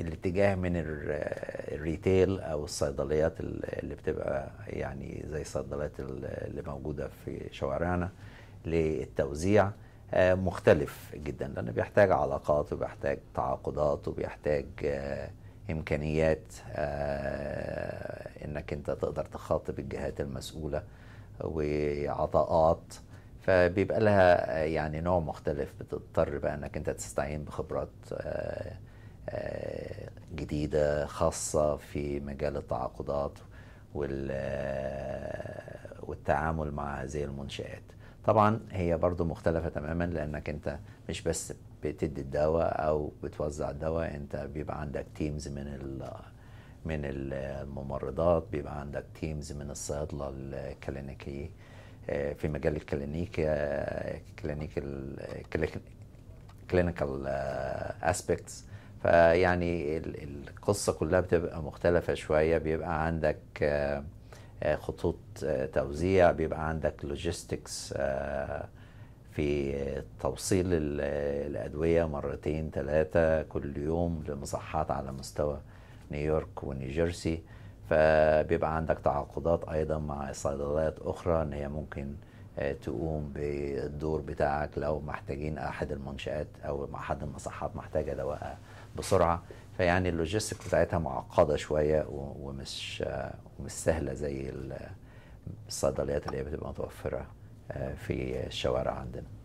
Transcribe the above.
الاتجاه من الريتيل او الصيدليات اللي بتبقى يعني زي الصيدليات اللي موجوده في شوارعنا للتوزيع آه، مختلف جدا لانه بيحتاج علاقات وبيحتاج تعاقدات وبيحتاج آه، امكانيات آه، انك انت تقدر تخاطب الجهات المسؤوله وعطاءات فبيبقى لها يعني نوع مختلف بتضطر بقى انك انت تستعين بخبرات آه، جديدة خاصة في مجال التعاقدات آه، والتعامل مع هذه المنشآت طبعا هي برضو مختلفة تماما لأنك أنت مش بس بتدي الدواء أو بتوزع الدواء أنت بيبقى عندك تيمز من ال من الممرضات بيبقى عندك تيمز من الصيادلة الكلينيكية آه، في مجال الكلينيكا كلينيكال كلينيكال اسبيكتس فيعني القصة كلها بتبقى مختلفة شوية بيبقى عندك آه، خطوط آه، توزيع بيبقى عندك لوجيستكس آه، في توصيل الأدوية مرتين ثلاثة كل يوم لمصحات على مستوى نيويورك ونيوجيرسي فبيبقى عندك تعاقدات أيضا مع صيدليات أخرى إن هي ممكن آه، تقوم بالدور بتاعك لو محتاجين احد المنشات او احد المصحات محتاجه دواء بسرعه فيعني اللوجيستيك بتاعتها معقده شويه ومش آه، ومش سهله زي الصيدليات اللي هي بتبقى متوفره آه، في الشوارع عندنا